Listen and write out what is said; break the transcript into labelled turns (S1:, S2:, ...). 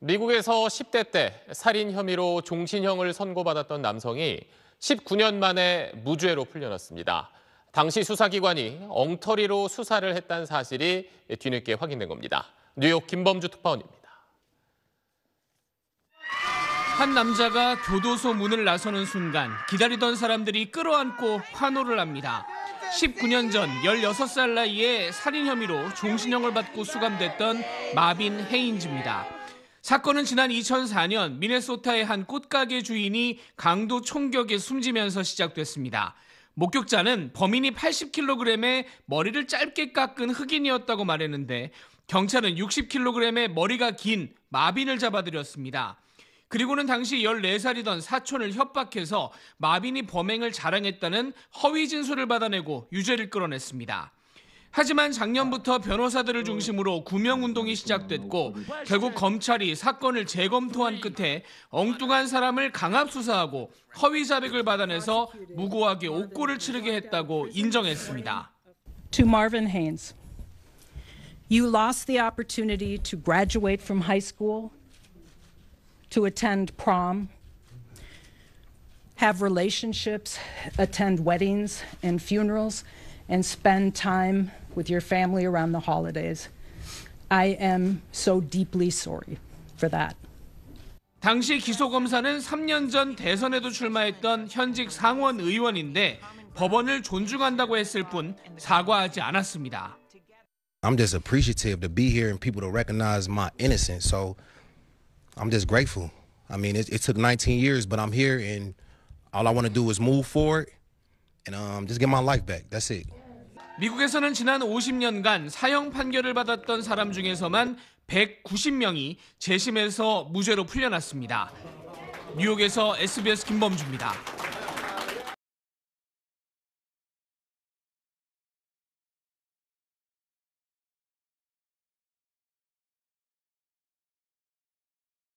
S1: 미국에서 10대 때 살인 혐의로 종신형을 선고받았던 남성이 19년 만에 무죄로 풀려났습니다. 당시 수사기관이 엉터리로 수사를 했다는 사실이 뒤늦게 확인된 겁니다. 뉴욕 김범주 특파원입니다. 한 남자가 교도소 문을 나서는 순간
S2: 기다리던 사람들이 끌어안고 환호를 합니다. 19년 전 16살 나이에 살인 혐의로 종신형을 받고 수감됐던 마빈 헤인즈입니다. 사건은 지난 2004년 미네소타의 한 꽃가게 주인이 강도 총격에 숨지면서 시작됐습니다. 목격자는 범인이 80kg의 머리를 짧게 깎은 흑인이었다고 말했는데 경찰은 60kg의 머리가 긴 마빈을 잡아들였습니다. 그리고는 당시 14살이던 사촌을 협박해서 마빈이 범행을 자랑했다는 허위 진술을 받아내고 유죄를 끌어냈습니다. 하지만 작년부터 변호사들을 중심으로 구명운동이 시작됐고 결국 검찰이 사건을 재검토한 끝에 엉뚱한 사람을 강압수사하고 허위자백을 받아내서 무고하게 옥고를 치르게 했다고 인정했습니다.
S3: To Marvin Haynes. You lost the opportunity to graduate from high school, to attend prom, have relationships, attend weddings and funerals, and spend time with your family around the holidays. I am so deeply sorry for that.
S2: 당시 기소 기소 기소검사는 3년 전 대선에도 출마했던 현직 상원 의원인데 법원을 존중한다고 했을 뿐 사과하지 않았습니다.
S4: I'm just appreciative to be here and people to recognize my innocence. So I'm just grateful. I mean, it, it took 19 years, but I'm here and all I want to do is move forward and um, just get my life back. That's it. 미국에서는
S2: 지난 50년간 사형 판결을 받았던 사람 중에서만 190명이 재심에서 무죄로 풀려났습니다. 뉴욕에서 SBS 김범주입니다.